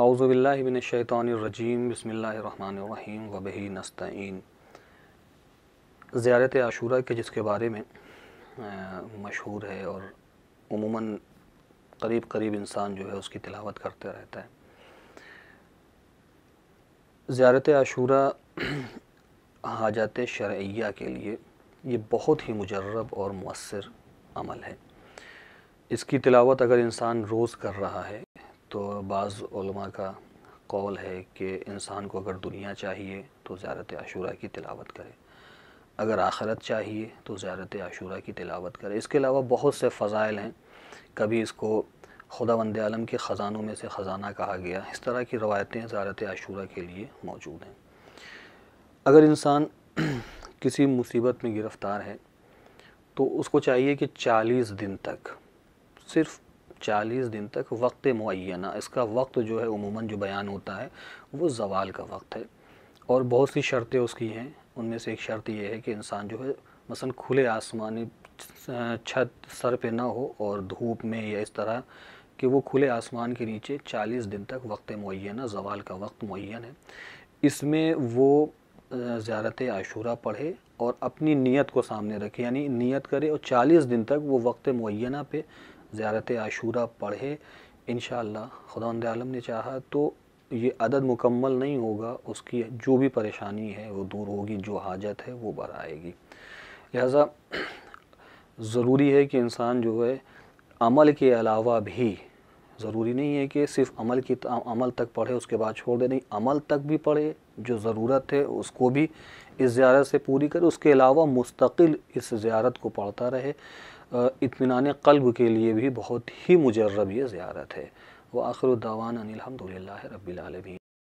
आउज़बिल्लिबिनशैतरजीम बसमीम वबही नस्तीन ज़्यारत आशूरा के जिसके बारे में मशहूर है और उमूमन करीब करीब इंसान जो है उसकी तिलावत करते रहता है ज़्यारत आशूरा हाजत शर्या के लिए ये बहुत ही मुजरब और मौसर अमल है इसकी तिलावत अगर इंसान रोज़ कर रहा है तो बाज़ का कौल है कि इंसान को अगर दुनिया चाहिए तो ज़्यारत आशूरा की तिलावत करे अगर आखरत चाहिए तो ज़्यारत आशूरा की तिलावत करे इसके अलावा बहुत से फ़ज़ाइल हैं कभी इसको खुदा वंद आलम के ख़जानों में से ख़जाना कहा गया इस तरह की रवायतें ज़ारत आशूरा के लिए मौजूद हैं अगर इंसान किसी मुसीबत में गिरफ़्तार है तो उसको चाहिए कि चालीस दिन तक सिर्फ़ 40 दिन तक वक्त मुना इसका वक्त जो है उमूमा जो बयान होता है वो जवाल का वक्त है और बहुत सी शर्तें उसकी हैं उनमें से एक शर्त यह है कि इंसान जो है मसलन खुले आसमानी छत सर पे ना हो और धूप में या इस तरह कि वो खुले आसमान के नीचे 40 दिन तक वक्त मुना जवाल का वक्त मुन है इसमें वो ज़्यारत आशूरा पढ़े और अपनी नीयत को सामने रखे यानी नीयत करे और 40 दिन तक वो वक्त मुना पे ज़्यारत आशूरा पढ़े इन खुदा आलम ने चाहा तो ये अदद मुकम्मल नहीं होगा उसकी जो भी परेशानी है वो दूर होगी जो हाजत है वो बर आएगी लिहाजा ज़रूरी है कि इंसान जो है अमल के अलावा भी ज़रूरी नहीं है कि सिर्फ अमल की अमल तक पढ़े उसके बाद छोड़ दे नहीं अमल तक भी पढ़े जो ज़रूरत है उसको भी इस ज़्यारत से पूरी करे उसके अलावा मुस्तकिल इस ज़्यारत को पढ़ता रहे इतमान कल्ब के लिए भी बहुत ही मुजरब ये ज़्यारत है वह आखिर दावान अनिलहमदिल्ला रबीआलमी